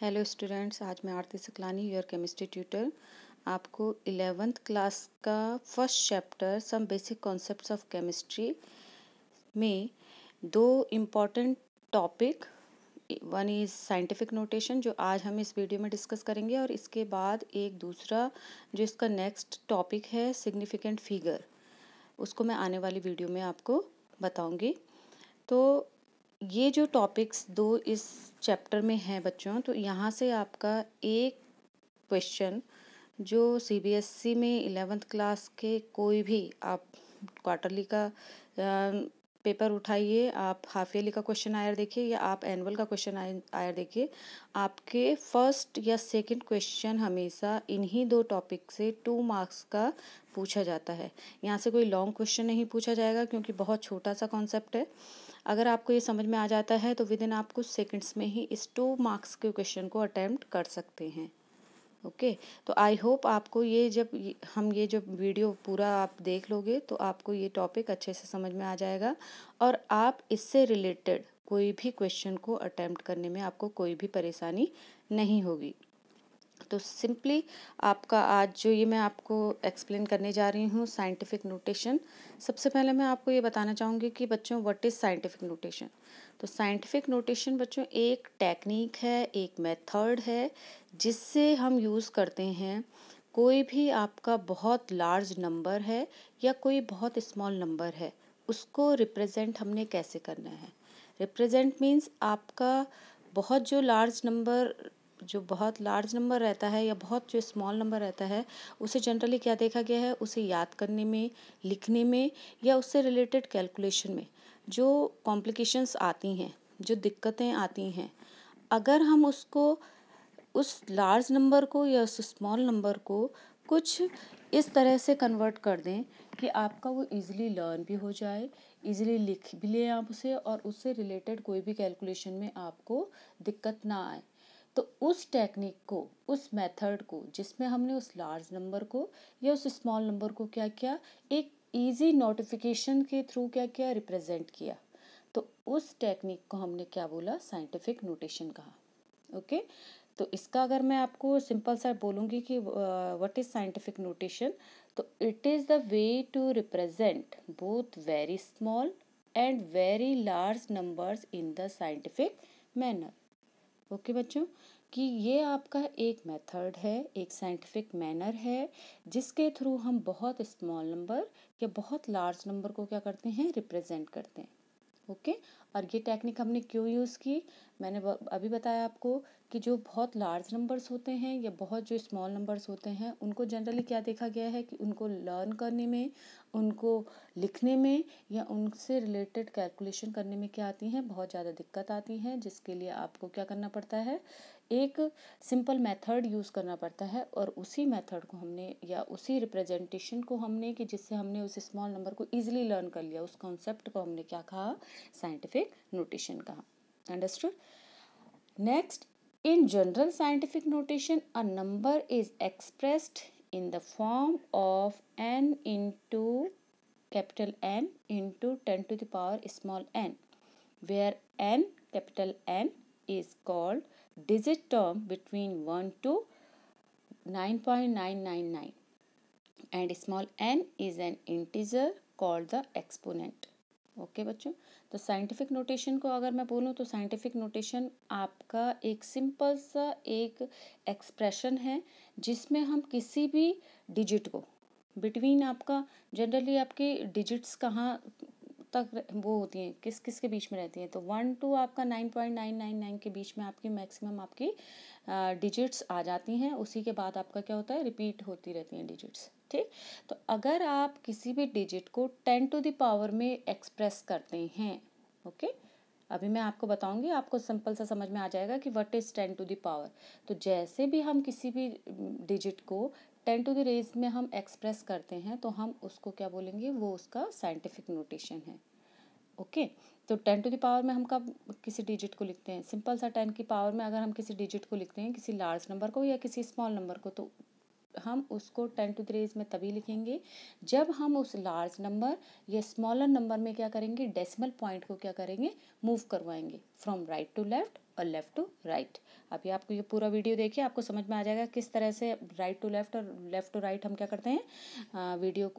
Hello students आज मैं Aarti Sakalani your chemistry tutor आपको इलेवेंथ क्लास का first chapter some basic concepts of chemistry में दो important topic one is scientific notation जो आज हम इस वीडियो में डिस्कस करेंगे और इसके बाद एक दूसरा जो इसका नेक्स्ट टॉपिक है सिग्निफिकेंट फिगर उसको मैं आने वाली वीडियो में आपको बताऊँगी तो ये जो टॉपिक्स दो इस चैप्टर में हैं बच्चों तो यहाँ से आपका एक क्वेश्चन जो सीबीएसई e में इलेवंथ क्लास के कोई भी आप क्वार्टरली का पेपर उठाइए आप हाफ ईयरली का क्वेश्चन आयर देखिए या आप एनुअल का क्वेश्चन आयर देखिए आपके फर्स्ट या सेकंड क्वेश्चन हमेशा इन्हीं दो टॉपिक से टू मार्क्स का पूछा जाता है यहाँ से कोई लॉन्ग क्वेश्चन नहीं पूछा जाएगा क्योंकि बहुत छोटा सा कॉन्सेप्ट है अगर आपको ये समझ में आ जाता है तो विद इन आप कुछ सेकेंड्स में ही इस टू मार्क्स के क्वेश्चन को अटैम्प्ट कर सकते हैं ओके तो आई होप आपको ये जब हम ये जब वीडियो पूरा आप देख लोगे तो आपको ये टॉपिक अच्छे से समझ में आ जाएगा और आप इससे रिलेटेड कोई भी क्वेश्चन को अटैम्प्ट करने में आपको कोई भी परेशानी नहीं होगी तो सिंपली आपका आज जो ये मैं आपको एक्सप्लेन करने जा रही हूँ साइंटिफिक नोटेशन सबसे पहले मैं आपको ये बताना चाहूँगी कि बच्चों व्हाट इज़ साइंटिफिक नोटेशन तो साइंटिफिक नोटेशन बच्चों एक टेक्निक है एक मेथड है जिससे हम यूज़ करते हैं कोई भी आपका बहुत लार्ज नंबर है या कोई बहुत स्मॉल नंबर है उसको रिप्रेजेंट हमने कैसे करना है रिप्रेजेंट मीन्स आपका बहुत जो लार्ज नंबर जो बहुत लार्ज नंबर रहता है या बहुत जो स्मॉल नंबर रहता है उसे जनरली क्या देखा गया है उसे याद करने में लिखने में या उससे रिलेटेड कैलकुलेशन में जो कॉम्प्लिकेशंस आती हैं जो दिक्कतें आती हैं अगर हम उसको उस लार्ज नंबर को या उस स्मॉल नंबर को कुछ इस तरह से कन्वर्ट कर दें कि आपका वो इजीली लर्न भी हो जाए इजीली लिख भी लें आप उसे और उससे रिलेटेड कोई भी कैलकुलेशन में आपको दिक्कत ना आए तो उस टेक्निक को उस मेथड को जिसमें हमने उस लार्ज नंबर को या उस स्मॉल नंबर को क्या किया एक इजी नोटिफिकेशन के थ्रू क्या किया रिप्रेजेंट किया तो उस टेक्निक को हमने क्या बोला साइंटिफिक नोटेशन कहा ओके तो इसका अगर मैं आपको सिंपल सा बोलूँगी कि व्हाट इज़ साइंटिफिक नोटेशन तो it is the way to represent both very small and very large numbers in the scientific manner okay बच्चों कि ये आपका एक मेथड है एक साइंटिफिक मैनर है जिसके थ्रू हम बहुत स्मॉल नंबर या बहुत लार्ज नंबर को क्या करते हैं रिप्रेजेंट करते हैं ओके और ये टेक्निक हमने क्यों यूज़ की मैंने अभी बताया आपको कि जो बहुत लार्ज नंबर्स होते हैं या बहुत जो स्मॉल नंबर्स होते हैं उनको जनरली क्या देखा गया है कि उनको लर्न करने में उनको लिखने में या उनसे रिलेटेड कैलकुलेशन करने में क्या आती हैं बहुत ज़्यादा दिक्कत आती हैं जिसके लिए आपको क्या करना पड़ता है एक सिंपल मेथड यूज़ करना पड़ता है और उसी मेथड को हमने या उसी रिप्रेजेंटेशन को हमने कि जिससे हमने उस स्मॉल नंबर को ईजिली लर्न कर लिया उस कॉन्सेप्ट को हमने क्या कहा साइंटिफिक नोटेशन कहा understood next In general scientific notation, a number is expressed in the form of n into capital N into 10 to the power small n, where n capital N is called digit term between 1 to 9.999 and small n is an integer called the exponent. Okay, bachcho? तो scientific notation को अगर मैं बोलूँ तो scientific notation आपका एक simple सा एक एक्सप्रेशन है जिसमें हम किसी भी डिजिट को बिटवीन आपका जनरली आपके डिजिट्स कहाँ तक वो होती हैं किस किस के बीच में रहती हैं तो वन टू आपका nine point nine nine nine के बीच में आपकी मैक्सिमम आपकी डिजिट्स आ जाती हैं उसी के बाद आपका क्या होता है रिपीट होती रहती हैं डिजिट्स ठीक तो अगर आप किसी भी डिजिट को टेन टू दावर में एक्सप्रेस करते हैं ओके अभी मैं आपको बताऊंगी आपको सिंपल सा समझ में आ जाएगा कि what is ten to the power तो जैसे भी हम किसी भी डिजिट को टेन टू द रेज में हम एक्सप्रेस करते हैं तो हम उसको क्या बोलेंगे वो उसका साइंटिफिक नोटेशन है ओके okay? तो टेन टू द पावर में हम कब किसी डिजिट को लिखते हैं सिंपल सा टेन की पावर में अगर हम किसी डिजिट को लिखते हैं किसी लार्ज नंबर को या किसी स्मॉल नंबर को तो हम उसको टेन टू द रेज में तभी लिखेंगे जब हम उस लार्ज नंबर या स्मॉलर नंबर में क्या करेंगे डेसिमल पॉइंट को क्या करेंगे मूव करवाएंगे फ्रॉम राइट टू लेफ्ट और लेफ़्ट टू राइट अभी आपको ये पूरा वीडियो देखिए आपको समझ में आ जाएगा किस तरह से राइट टू लेफ़्ट और लेफ़्ट टू राइट हम क्या करते हैं वीडियो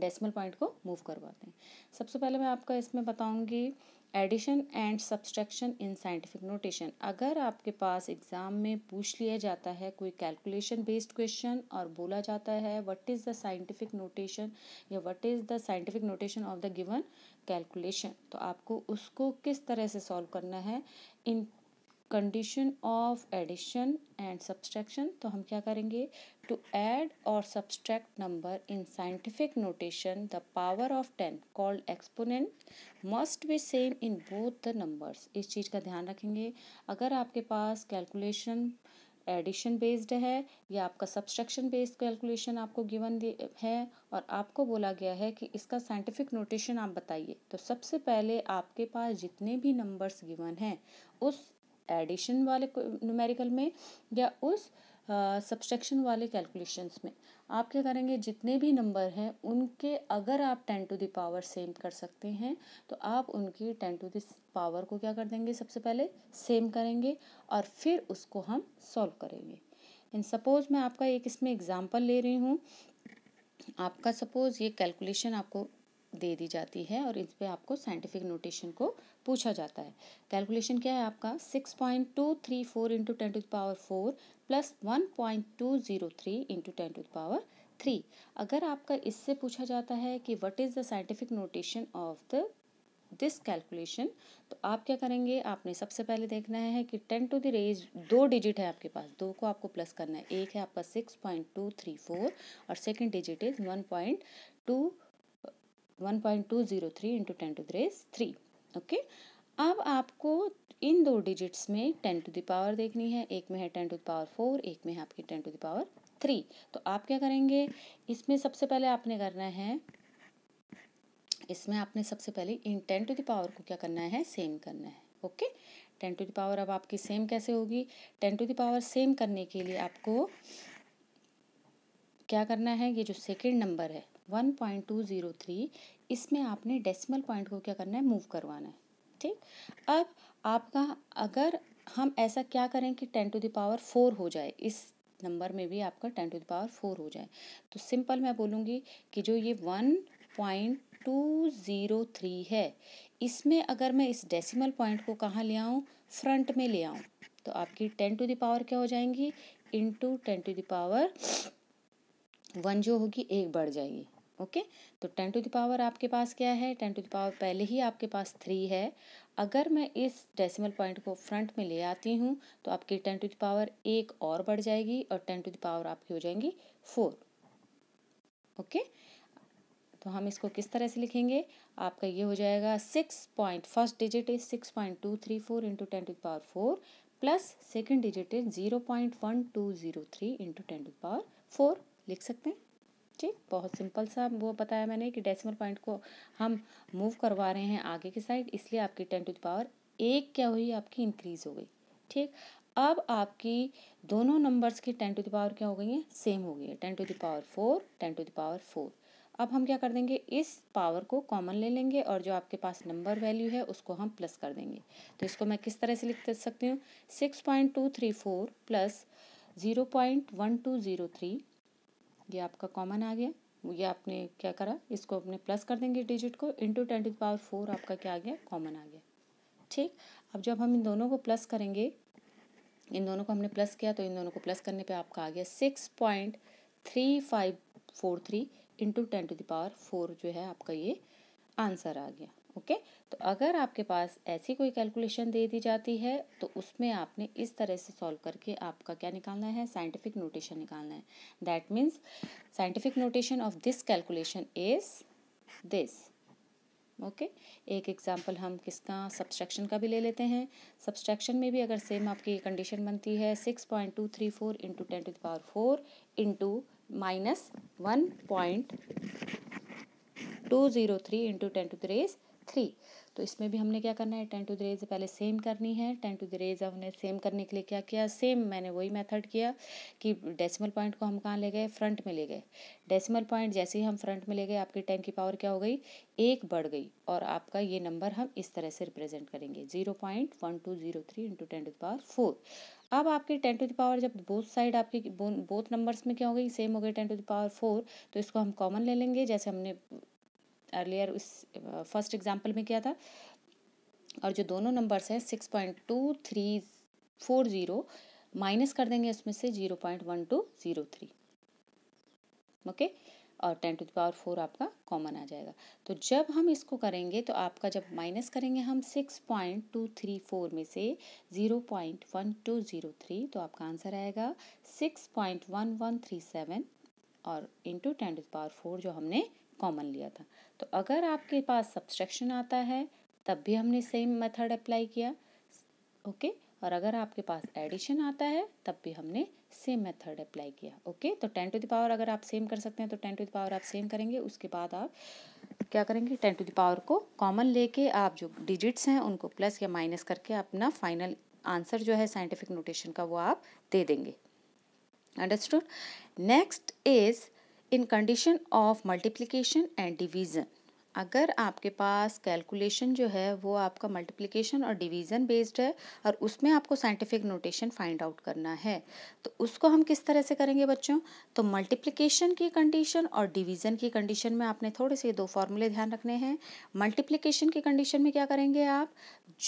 डेसिमल पॉइंट को मूव करवाते हैं सबसे पहले मैं आपका इसमें बताऊंगी addition and subtraction in scientific notation अगर आपके पास एग्ज़ाम में पूछ लिया जाता है कोई कैलकुलेशन बेस्ड क्वेश्चन और बोला जाता है what is the scientific notation या what is the scientific notation of the given calculation तो आपको उसको किस तरह से सॉल्व करना है in condition of addition and subtraction तो हम क्या करेंगे टू ऐड और subtract number in scientific notation the power of ten called exponent must be same in both the numbers इस चीज़ का ध्यान रखेंगे अगर आपके पास कैलकुलेशन एडिशन बेस्ड है या आपका सब्सट्रक्शन बेस्ड कैलकुलेशन आपको गिवन है और आपको बोला गया है कि इसका साइंटिफिक नोटेशन आप बताइए तो सबसे पहले आपके पास जितने भी नंबर्स गिवन हैं उस एडिशन वाले न्यूमेरिकल में या उस सब्सट्रैक्शन वाले कैलकुलेशंस में आप क्या करेंगे जितने भी नंबर हैं उनके अगर आप टेन टू दावर सेम कर सकते हैं तो आप उनकी टेन टू दावर को क्या कर देंगे सबसे पहले सेम करेंगे और फिर उसको हम सॉल्व करेंगे एंड सपोज़ मैं आपका एक इसमें एग्ज़ाम्पल ले रही हूँ आपका सपोज़ ये कैलकुलेशन आपको दे दी जाती है और इस पर आपको साइंटिफिक नोटेशन को पूछा जाता है कैलकुलेशन क्या है आपका six point two three four into ten to power four plus one point two zero three into ten to power three अगर आपका इससे पूछा जाता है कि what is the scientific notation of the this calculation तो आप क्या करेंगे आपने सबसे पहले देखना है कि टेन टू द रेज दो डिजिट है आपके पास दो को आपको प्लस करना है एक है आपका six point two three four और second digit is one point two one point two zero three into ten to the raise three okay अब आपको इन दो डिजिट्स में टेन टू द पावर देखनी है एक में है ten to the power four एक में है आपकी ten to the power three तो आप क्या करेंगे इसमें सबसे पहले आपने करना है इसमें आपने सबसे पहले इन टेन टू द पावर को क्या करना है सेम करना है okay ten to the power अब आपकी सेम कैसे होगी ten to the power same करने के लिए आपको क्या करना है ये जो सेकेंड नंबर है 1.203 इसमें आपने डेसिमल पॉइंट को क्या करना है मूव करवाना है ठीक अब आपका अगर हम ऐसा क्या करें कि टेन टू दावर फोर हो जाए इस नंबर में भी आपका टेन टू दावर फोर हो जाए तो सिंपल मैं बोलूँगी कि जो ये one point two zero three है इसमें अगर मैं इस डेसिमल पॉइंट को कहाँ ले आऊँ फ्रंट में ले आऊँ तो आपकी टेन टू दावर क्या हो जाएंगी into ten to the power one जो होगी एक बढ़ जाएगी ओके तो टेन टू द पावर आपके पास क्या है टेन टू द पावर पहले ही आपके पास थ्री है अगर मैं इस डेसिमल पॉइंट को फ्रंट में ले आती हूँ तो आपकी टेन टू द पावर एक और बढ़ जाएगी और टेन टू द पावर आपकी हो जाएंगी फोर ओके तो हम इसको किस तरह से लिखेंगे आपका ये हो जाएगा six point first digit is six point two three four into ten to the power four plus second digit is zero point one two zero three into ten to the power four लिख सकते हैं ठीक बहुत simple सा वो बताया मैंने कि डेसिमल पॉइंट को हम मूव करवा रहे हैं आगे की साइड इसलिए आपकी टेन टू द पावर एक क्या हुई आपकी इंक्रीज हो गई ठीक अब आपकी दोनों नंबर्स की टेन टू द पावर क्या हो गई है सेम हो गई है ten to the power four ten to the power four अब हम क्या कर देंगे इस पावर को कॉमन ले लेंगे और जो आपके पास नंबर वैल्यू है उसको हम प्लस कर देंगे तो इसको मैं किस तरह से लिख सकती हूँ six point two three four plus zero point one two zero three ये आपका कॉमन आ गया ये आपने क्या करा इसको अपने प्लस कर देंगे डिजिट को into ten to power four आपका क्या आ गया कॉमन आ गया ठीक अब जब हम इन दोनों को प्लस करेंगे इन दोनों को हमने प्लस किया तो इन दोनों को प्लस करने पे आपका आ गया six point three five four three into ten to the power four जो है आपका ये आंसर आ गया ओके तो अगर आपके पास ऐसी कोई कैलकुलेशन दे दी जाती है तो उसमें आपने इस तरह से सॉल्व करके आपका क्या निकालना है साइंटिफिक नोटेशन निकालना है that means scientific notation of this calculation is this okay एक एग्जांपल हम किसका सब्सट्रैक्शन का भी ले लेते हैं सब्सट्रैक्शन में भी अगर सेम आपकी कंडीशन बनती है six point two three four into ten to the power four into minus one point two zero three into ten to the raise three तो इसमें भी हमने क्या करना है टेन टू द रेज पहले सेम करनी है टेन टू द रेज हमने सेम करने के लिए क्या किया सेम मैंने वही मेथड किया कि डेसिमल पॉइंट को हम कहाँ ले गए फ्रंट में ले गए डेसिमल पॉइंट जैसे ही हम फ्रंट में ले गए आपकी टेन की पावर क्या हो गई एक बढ़ गई और आपका ये नंबर हम इस तरह से रिप्रेजेंट करेंगे zero point one two zero three into ten to the power four अब आपके टेन टू द पावर जब बोथ साइड आपके बोथ नंबर्स में क्या हो गई सेम हो गई ten to the power four तो इसको हम कॉमन ले लेंगे जैसे हमने अर्लियर इस फर्स्ट एग्जाम्पल में किया था और जो दोनों नंबर्स हैं six point two three four zero minus कर देंगे इसमें से zero point one two zero three okay और टेन टू पावर फोर आपका कॉमन आ जाएगा तो जब हम इसको करेंगे तो आपका जब माइनस करेंगे हम six point two three four में से zero point one two zero three तो आपका आंसर आएगा six point one one three seven और into ten to power four जो हमने कॉमन लिया था तो अगर आपके पास सब्सट्रैक्शन आता है तब भी हमने सेम मेथड अप्लाई किया ओके और अगर आपके पास एडिशन आता है तब भी हमने सेम मेथड अप्लाई किया ओके तो टेन टू द पावर अगर आप सेम कर सकते हैं तो टेन टू द पावर आप सेम करेंगे उसके बाद आप क्या करेंगे टेन टू द पावर को कॉमन लेके आप जो डिजिट्स हैं उनको प्लस या माइनस करके अपना फाइनल आंसर जो है साइंटिफिक नोटेशन का वो आप दे देंगे understood next is in condition of multiplication and division अगर आपके पास कैलकुलेशन जो है वो आपका मल्टीप्लिकेशन और डिवीज़न बेस्ड है और उसमें आपको साइंटिफिक नोटेशन फाइंड आउट करना है तो उसको हम किस तरह से करेंगे बच्चों तो मल्टीप्लिकेशन की कंडीशन और डिवीज़न की कंडीशन में आपने थोड़े से दो फार्मूले ध्यान रखने हैं मल्टीप्लिकेशन की कंडीशन में क्या करेंगे आप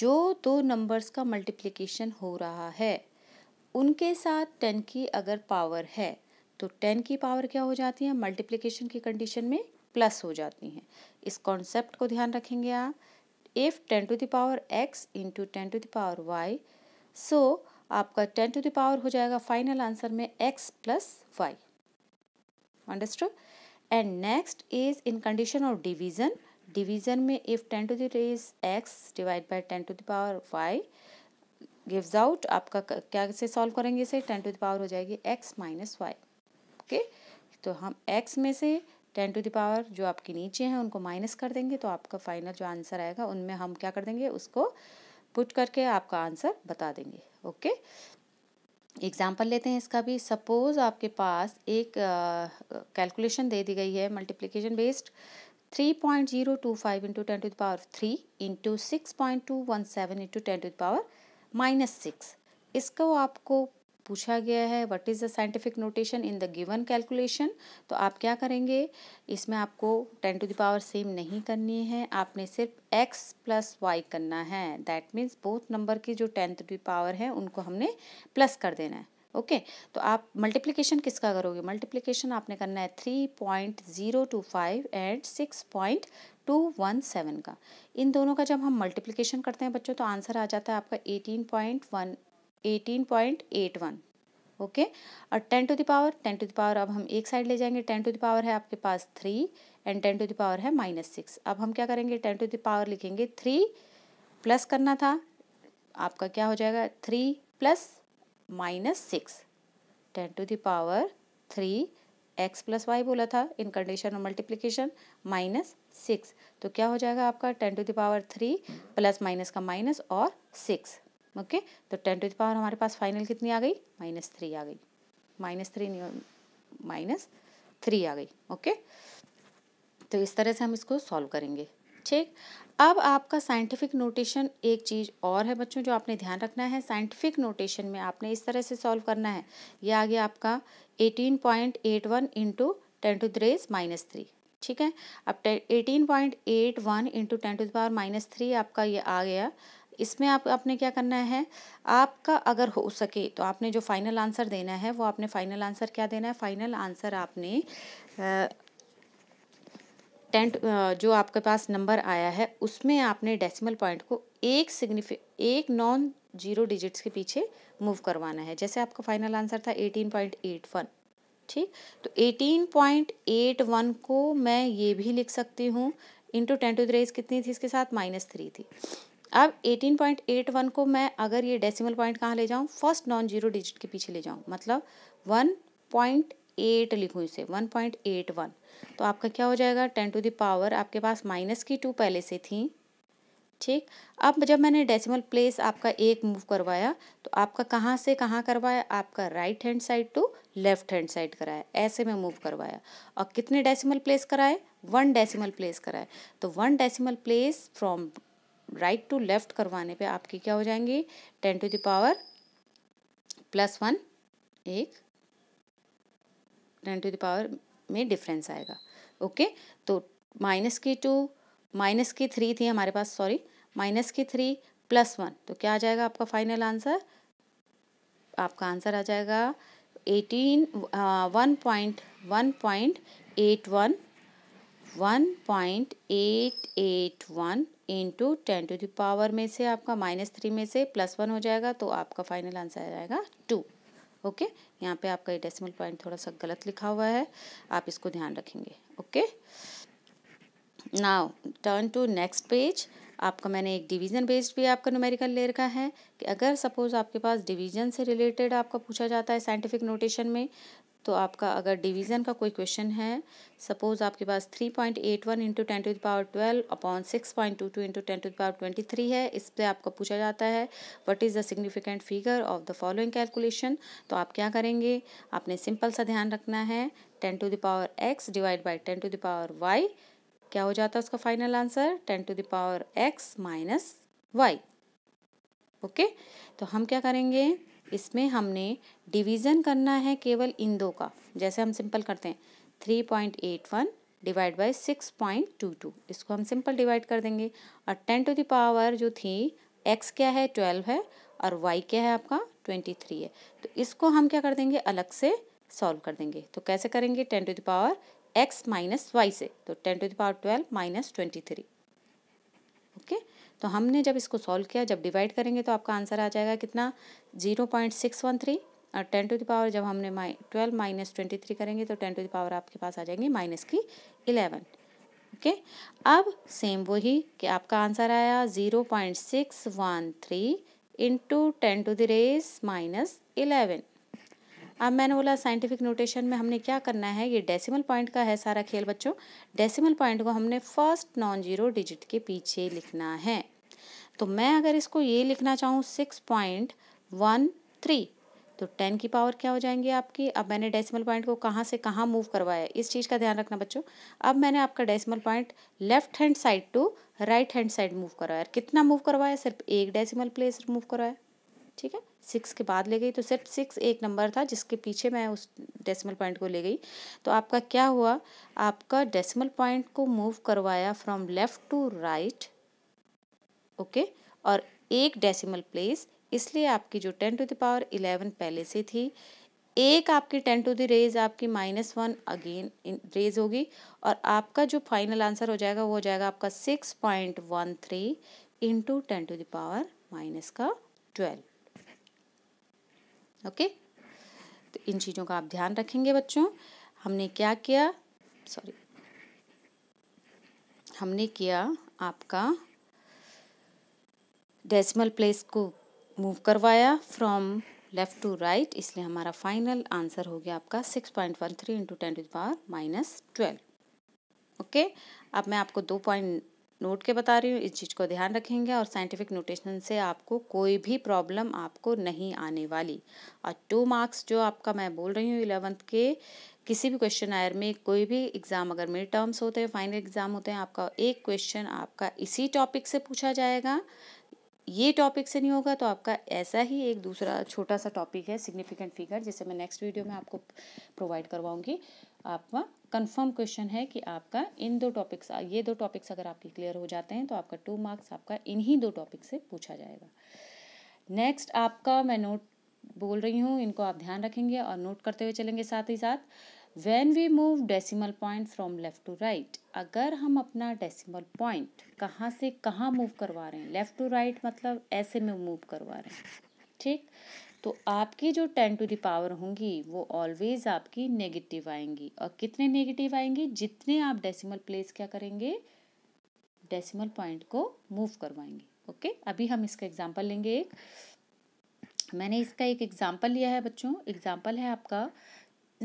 जो दो नंबर्स का मल्टीप्लिकेशन हो रहा है उनके साथ टेन की अगर पावर है तो टेन की पावर क्या हो जाती है मल्टीप्लिकेशन की कंडीशन में प्लस हो जाती हैं इस कॉन्सेप्ट को ध्यान रखेंगे आप if ten to the power x into ten to the power y so आपका टेन टू द पावर हो जाएगा फाइनल आंसर में x plus y understood and next is in condition of division division में if ten to the raise x divide by ten to the power y gives out आपका क्या से solve करेंगे इसे ten to the power हो जाएगी x minus y okay तो हम एक्स में से टेन टू दावर जो आपके नीचे हैं उनको माइनस कर देंगे तो आपका फाइनल जो आंसर आएगा उनमें हम क्या कर देंगे उसको पुट करके आपका आंसर बता देंगे ओके एग्जाम्पल लेते हैं इसका भी सपोज़ आपके पास एक कैलकुलेशन uh, दे दी गई है multiplication based three point zero two five into ten to the power three into six point two one seven into ten to the power minus six इसको आपको पूछा गया है what is the scientific notation in the given calculation तो आप क्या करेंगे इसमें आपको ten to the power same नहीं करनी है आपने सिर्फ एक्स प्लस वाई करना है दैट मीन्स बोथ नंबर की जो टेन टू द पावर है उनको हमने प्लस कर देना है ओके okay, तो आप मल्टीप्लिकेशन किसका करोगे मल्टीप्लिकेशन आपने करना है three point zero two five and six point two one seven का इन दोनों का जब हम मल्टीप्लिकेशन करते हैं बच्चों तो आंसर आ जाता है आपका eighteen point one eighteen point eight one okay और ten to the power ten to the power अब हम एक साइड ले जाएंगे टेन टू द पावर है आपके पास three and ten to the power है माइनस सिक्स अब हम क्या करेंगे टेन टू द पावर लिखेंगे थ्री प्लस करना था आपका क्या हो जाएगा three plus minus six ten to the power three x plus y बोला था इन कंडीशन और मल्टीप्लीकेशन माइनस सिक्स तो क्या हो जाएगा आपका ten to the power three plus minus का माइनस और सिक्स ओके तो टेन टू द पावर हमारे पास फाइनल कितनी आ गई माइनस थ्री आ गई माइनस थ्री माइनस थ्री आ गई ओके तो इस तरह से हम इसको सॉल्व करेंगे ठीक अब आपका साइंटिफिक नोटेशन एक चीज़ और है बच्चों जो आपने ध्यान रखना है साइंटिफिक नोटेशन में आपने इस तरह से सॉल्व करना है ये आ गया आपका eighteen point eight one into ten to the raise minus three ठीक है अब eighteen point eight one into ten to the power minus three आपका ये आ गया इसमें आप आपने क्या करना है आपका अगर हो सके तो आपने जो फाइनल आंसर देना है वो आपने फाइनल आंसर क्या देना है फाइनल आंसर आपने टेंट जो आपके पास नंबर आया है उसमें आपने डेसिमल पॉइंट को एक सिग्निफिक एक नॉन जीरो डिजिट्स के पीछे मूव करवाना है जैसे आपका फाइनल आंसर था एटीन पॉइंट एट वन ठीक तो एटीन पॉइंट एट वन को मैं ये भी लिख सकती हूँ इंटू टेंट टू कितनी थी इसके साथ माइनस थ्री थी अब 18.81 को मैं अगर ये डेसिमल पॉइंट कहाँ ले जाऊँ फर्स्ट नॉन जीरो डिजिट के पीछे ले जाऊँ मतलब 1.8 लिखूँ इसे वन तो आपका क्या हो जाएगा 10 टू द पावर आपके पास माइनस की टू पहले से थी ठीक अब जब मैंने डेसिमल प्लेस आपका एक मूव करवाया तो आपका कहाँ से कहाँ करवाया आपका right hand side to left hand side कराया ऐसे में मूव करवाया और कितने डेसिमल प्लेस कराए वन डेसिमल प्लेस कराए तो one decimal place from right to left करवाने पे आपकी क्या हो जाएंगी ten to the power plus one एक टेन टू द पावर में डिफरेंस आएगा ओके तो माइनस की टू माइनस की थ्री थी हमारे पास सॉरी माइनस की थ्री प्लस वन तो क्या आ जाएगा आपका फाइनल आंसर आपका आंसर आ जाएगा eighteen one point one point eight one one point eight eight one into ten to the power में से आपका माइनस थ्री में से प्लस वन हो जाएगा तो आपका फाइनल आंसर आ जाएगा टू ओके यहाँ पे आपका ये डेसिमल पॉइंट थोड़ा सा गलत लिखा हुआ है आप इसको ध्यान रखेंगे okay now turn to next page आपका मैंने एक डिवीजन बेस्ड भी आपका न्यूमेरिकल ले रखा है कि अगर सपोज आपके पास डिवीजन से रिलेटेड आपका पूछा जाता है साइंटिफिक नोटेशन में तो आपका अगर डिवीज़न का कोई क्वेश्चन है सपोज़ आपके पास three point eight one into ten to the power twelve upon six point two two into ten to the power twenty three है इस पर आपका पूछा जाता है what is the significant figure of the following calculation तो आप क्या करेंगे आपने सिंपल सा ध्यान रखना है ten to the power x divide by ten to the power y क्या हो जाता है उसका final answer ten to the power x minus y okay तो हम क्या करेंगे इसमें हमने डिवीज़न करना है केवल इन दो का जैसे हम सिंपल करते हैं three point eight one divide by six point two two इसको हम सिंपल डिवाइड कर देंगे और टेन टू दावर जो थी एक्स क्या है ट्वेल्व है और वाई क्या है आपका ट्वेंटी थ्री है तो इसको हम क्या कर देंगे अलग से सॉल्व कर देंगे तो कैसे करेंगे ten to the power x minus y से तो ten to the power twelve minus twenty three okay तो हमने जब इसको सॉल्व किया जब डिवाइड करेंगे तो आपका आंसर आ जाएगा कितना zero point six one three और टेन टू द पावर जब हमने माइ ट्वेल्व माइनस ट्वेंटी थ्री करेंगे तो टेन टू द पावर आपके पास आ जाएंगे माइनस की इलेवन ओके अब सेम वही कि आपका आंसर आया zero point six one three into ten to the raise minus eleven अब मैंने बोला साइंटिफिक नोटेशन में हमने क्या करना है ये डेसिमल पॉइंट का है सारा खेल बच्चों डेसिमल पॉइंट को हमने फर्स्ट नॉन जीरो डिजिट के पीछे लिखना है तो मैं अगर इसको ये लिखना चाहूँ सिक्स पॉइंट वन थ्री तो टेन की पावर क्या हो जाएंगी आपकी अब मैंने डेसिमल पॉइंट को कहाँ से कहाँ मूव करवाया इस चीज़ का ध्यान रखना बच्चों अब मैंने आपका decimal point left hand side to right hand side move करवाया कितना मूव करवाया सिर्फ एक डेसिमल प्लेस मूव करवाया ठीक है सिक्स के बाद ले गई तो सिर्फ सिक्स एक नंबर था जिसके पीछे मैं उस डेसिमल पॉइंट को ले गई तो आपका क्या हुआ आपका डेसिमल पॉइंट को मूव करवाया from left to right okay और एक डेसिमल प्लेस इसलिए आपकी जो ten to the power eleven पहले से थी एक आपकी टेन टू द रेज आपकी माइनस वन अगेन रेज होगी और आपका जो फाइनल आंसर हो जाएगा वो हो जाएगा आपका six point one three into ten to the power minus का ट्वेल्व ओके तो इन चीज़ों का आप ध्यान रखेंगे बच्चों हमने क्या किया सॉरी हमने किया आपका डेसिमल प्लेस को मूव करवाया फ्रॉम लेफ़्ट टू राइट इसलिए हमारा फाइनल आंसर हो गया आपका six point one three into ten to power minus twelve okay अब मैं आपको दो पॉइंट नोट के बता रही हूँ इस चीज़ को ध्यान रखेंगे और साइंटिफिक नोटेशन से आपको कोई भी प्रॉब्लम आपको नहीं आने वाली और टू मार्क्स जो आपका मैं बोल रही हूँ इलेवंथ के किसी भी क्वेश्चन आयर में कोई भी एग्ज़ाम अगर मिड टर्म्स होते हैं फाइनल एग्ज़ाम होते हैं आपका एक क्वेश्चन आपका इसी टॉपिक से पूछा जाएगा ये टॉपिक से नहीं होगा तो आपका ऐसा ही एक दूसरा छोटा सा टॉपिक है सिग्निफिकेंट फिगर जिसे मैं नेक्स्ट वीडियो में आपको प्रोवाइड करवाऊंगी आपका कंफर्म क्वेश्चन है कि आपका इन दो टॉपिक्स ये दो टॉपिक्स अगर आपके क्लियर हो जाते हैं तो आपका टू मार्क्स आपका इन्हीं दो टॉपिक से पूछा जाएगा नेक्स्ट आपका मैं नोट बोल रही हूँ इनको आप ध्यान रखेंगे और नोट करते हुए चलेंगे साथ ही साथ when we move decimal point from left to right अगर हम अपना डेसिमल पॉइंट कहाँ से कहाँ मूव करवा रहे हैं लेफ़्ट टू राइट मतलब ऐसे में मूव करवा रहे हैं ठीक तो आपकी जो टेन टू दावर होंगी वो ऑलवेज आपकी नेगेटिव आएंगी और कितने नेगेटिव आएंगी जितने आप डेसिमल प्लेस क्या करेंगे डेसिमल पॉइंट को मूव करवाएंगे ओके अभी हम इसका एग्जाम्पल लेंगे एक मैंने इसका एक एग्जाम्पल लिया है बच्चों एग्जाम्पल है आपका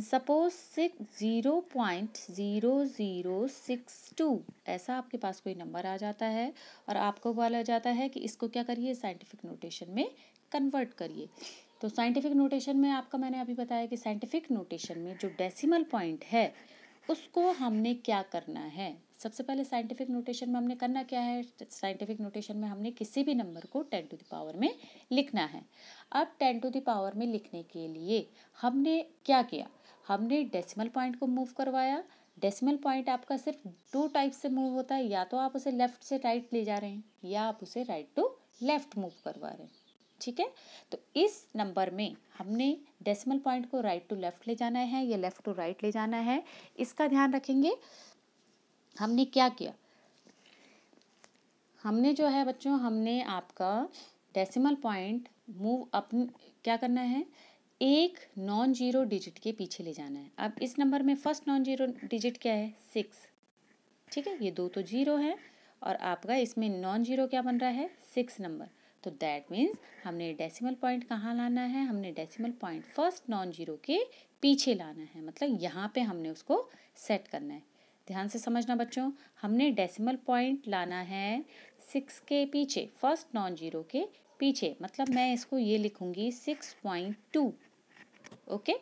suppose six zero point zero zero six two ऐसा आपके पास कोई नंबर आ जाता है और आपको बोला जाता है कि इसको क्या करिए साइंटिफिक नोटेशन में कन्वर्ट करिए तो साइंटिफिक नोटेशन में आपका मैंने अभी बताया कि साइंटिफिक नोटेशन में जो डेसिमल पॉइंट है उसको हमने क्या करना है सबसे पहले साइंटिफिक नोटेशन में हमने करना क्या है साइंटिफिक नोटेशन में हमने किसी भी नंबर को टेन टू द पावर में लिखना है अब टेन टू द पावर में लिखने के लिए हमने क्या किया हमने डेसिमल पॉइंट को मूव करवाया डेसिमल पॉइंट आपका सिर्फ दो टाइप से मूव होता है या तो आप उसे लेफ्ट से राइट ले जा रहे हैं या आप उसे राइट टू लेफ्ट मूव करवा रहे हैं ठीक है तो इस नंबर में हमने डेसिमल पॉइंट को राइट टू लेफ्ट ले जाना है या लेफ्ट टू राइट ले जाना है इसका ध्यान रखेंगे हमने क्या किया हमने जो है बच्चों हमने आपका डेसिमल पॉइंट मूव अप क्या करना है एक नॉन जीरो डिजिट के पीछे ले जाना है अब इस नंबर में फर्स्ट नॉन जीरो डिजिट क्या है सिक्स ठीक है ये दो तो जीरो है और आपका इसमें नॉन जीरो क्या बन रहा है सिक्स नंबर तो दैट मीन्स हमने डेसिमल पॉइंट कहाँ लाना है हमने decimal point first non zero के पीछे लाना है मतलब यहाँ पे हमने उसको सेट करना है ध्यान से समझना बच्चों हमने डेसिमल पॉइंट लाना है सिक्स के पीछे फर्स्ट नॉन जीरो के पीछे मतलब मैं इसको ये लिखूँगी सिक्स पॉइंट टू ओके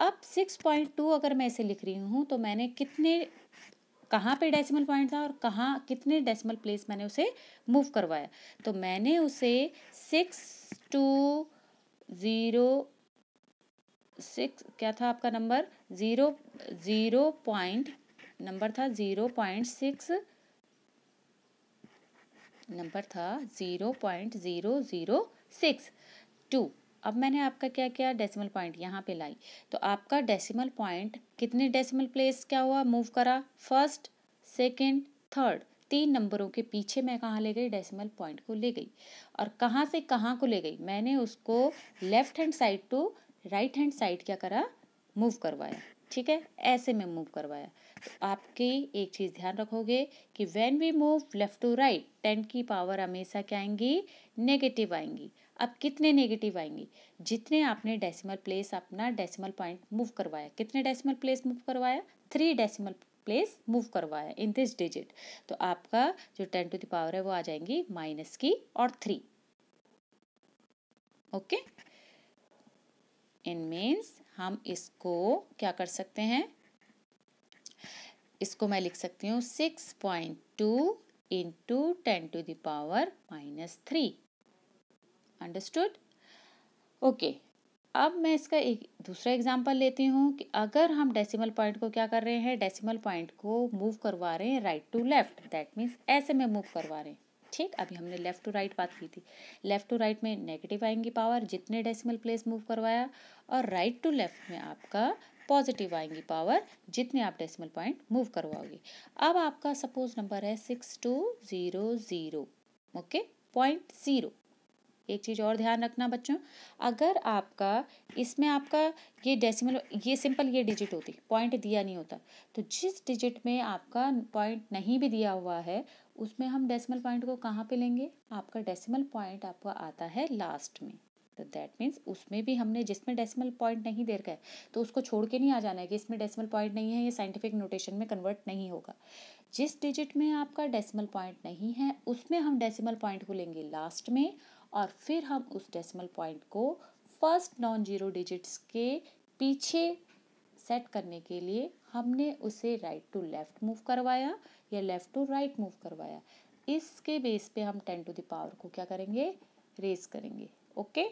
अब 6.2 अगर मैं इसे लिख रही हूँ तो मैंने कितने कहाँ पे डेसिमल पॉइंट था और कहाँ कितने डेसिमल प्लेस मैंने उसे मूव करवाया तो मैंने उसे सिक्स टू ज़ीरो सिक्स क्या था आपका number zero zero point number था ज़ीरो पॉइंट सिक्स नंबर था zero point zero zero six two अब मैंने आपका क्या किया डेसिमल पॉइंट यहाँ पे लाई तो आपका डेसिमल पॉइंट कितने डेसिमल प्लेस क्या हुआ मूव करा फर्स्ट सेकंड थर्ड तीन नंबरों के पीछे मैं कहाँ ले गई डेसिमल पॉइंट को ले गई और कहाँ से कहाँ को ले गई मैंने उसको left hand side to right hand side क्या करा मूव करवाया ठीक है ऐसे में मूव करवाया तो आपकी एक चीज़ ध्यान रखोगे कि when we move left to right ten की पावर हमेशा क्या आएंगी नेगेटिव आएंगी अब कितने नेगेटिव आएंगे जितने आपने डेसिमल प्लेस अपना डेसिमल पॉइंट मूव करवाया कितने डेसिमल प्लेस मूव करवाया थ्री डेसिमल प्लेस मूव करवाया इन दिस डिजिट तो आपका जो टेन टू द पावर है वो आ जाएंगी माइनस की और थ्री ओके इन मीन्स हम इसको क्या कर सकते हैं इसको मैं लिख सकती हूँ six point two into ten to the power minus three understood okay अब मैं इसका एक दूसरा एग्जांपल लेती हूँ कि अगर हम डेसिमल पॉइंट को क्या कर रहे हैं डेसिमल पॉइंट को मूव करवा रहे हैं right to left that means ऐसे में मूव करवा रहे हैं ठीक अभी हमने लेफ़्ट टू राइट बात की थी लेफ़्ट टू राइट में नेगेटिव आएंगी पावर जितने डेसिमल प्लेस मूव करवाया और राइट टू लेफ़्ट में आपका पॉजिटिव आएंगी पावर जितने आप डेसिमल पॉइंट मूव करवाओगे अब आपका सपोज नंबर है six two zero zero okay point zero एक चीज़ और ध्यान रखना बच्चों अगर आपका इसमें आपका ये डेसिमल ये सिंपल ये डिजिट होती पॉइंट दिया नहीं होता तो जिस डिजिट में आपका पॉइंट नहीं भी दिया हुआ है उसमें हम डेसिमल पॉइंट को कहाँ पे लेंगे आपका डेसिमल पॉइंट आपका आता है लास्ट में तो दैट मीन्स उसमें भी हमने जिसमें डेसिमल पॉइंट नहीं दे रखा है तो उसको छोड़ के नहीं आ जाना है कि इसमें डेसिमल पॉइंट नहीं है ये साइंटिफिक नोटेशन में कन्वर्ट नहीं होगा जिस डिजिट में आपका डेसिमल पॉइंट नहीं है उसमें हम डेसिमल पॉइंट को लेंगे लास्ट में और फिर हम उस डेसिमल पॉइंट को फर्स्ट नॉन जीरो डिजिट्स के पीछे सेट करने के लिए हमने उसे राइट टू लेफ़्ट मूव करवाया या लेफ़्ट टू राइट मूव करवाया इसके बेस पे हम टेन टू द पावर को क्या करेंगे रेस करेंगे ओके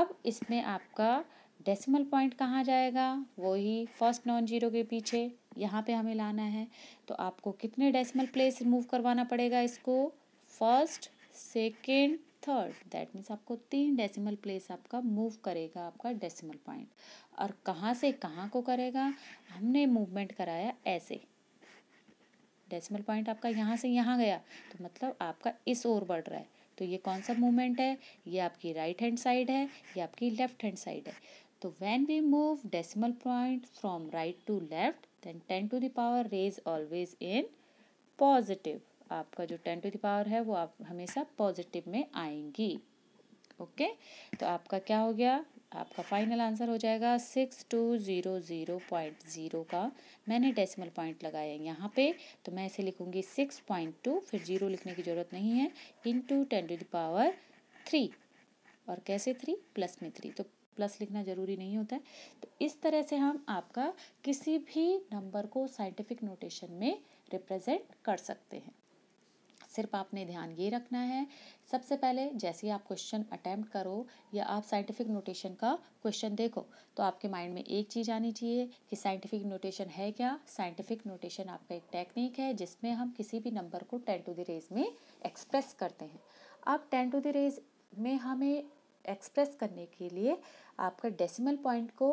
अब इसमें आपका डेसिमल पॉइंट कहाँ जाएगा वही फर्स्ट नॉन जीरो के पीछे यहाँ पे हमें लाना है तो आपको कितने डेसिमल प्लेस मूव करवाना पड़ेगा इसको first second third that means आपको तीन डेसिमल प्लेस आपका मूव करेगा आपका डेसिमल पॉइंट और कहाँ से कहाँ को करेगा हमने मूवमेंट कराया ऐसे डेसिमल पॉइंट आपका यहाँ से यहाँ गया तो मतलब आपका इस ओर बढ़ रहा है तो ये कौन सा मूवमेंट है ये आपकी राइट हैंड साइड है ये आपकी लेफ्ट हैंड साइड है तो when we move decimal point from right to left then ten to the power raise always in positive आपका जो टेन टू द पावर है वो आप हमेशा पॉजिटिव में आएंगी ओके तो आपका क्या हो गया आपका फाइनल आंसर हो जाएगा six two zero zero point zero का मैंने डेसिमल पॉइंट लगाया है यहाँ पे तो मैं इसे लिखूँगी सिक्स पॉइंट टू फिर ज़ीरो लिखने की ज़रूरत नहीं है into ten to the power three और कैसे थ्री प्लस में थ्री तो प्लस लिखना ज़रूरी नहीं होता है तो इस तरह से हम आपका किसी भी नंबर को साइंटिफिक नोटेशन में रिप्रेजेंट कर सकते हैं सिर्फ आपने ध्यान ये रखना है सबसे पहले जैसे ही आप क्वेश्चन अटैम्प्ट करो या आप साइंटिफिक नोटेशन का क्वेश्चन देखो तो आपके माइंड में एक चीज़ आनी चाहिए कि साइंटिफिक नोटेशन है क्या साइंटिफिक नोटेशन आपका एक टेक्निक है जिसमें हम किसी भी नंबर को टेन टू द रेज में एक्सप्रेस करते हैं अब टेन टू द रेज में हमें एक्सप्रेस करने के लिए आपका डेसिमल पॉइंट को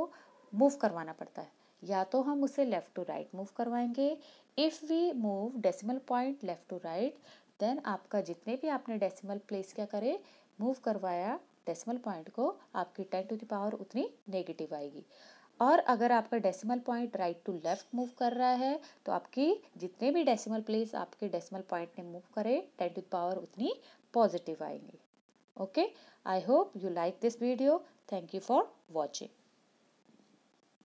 मूव करवाना पड़ता है या तो हम उसे लेफ़्ट टू राइट मूव करवाएंगे if we move decimal point left to right then आपका जितने भी आपने डेसिमल प्लेस क्या करे मूव करवाया डेसिमल पॉइंट को आपकी टेन टू द पावर उतनी नेगेटिव आएगी और अगर आपका decimal point right to left move कर रहा है तो आपकी जितने भी डेसिमल प्लेस आपके डेसिमल पॉइंट ने मूव करे टेन टू पावर उतनी पॉजिटिव आएंगी okay I hope you like this video thank you for watching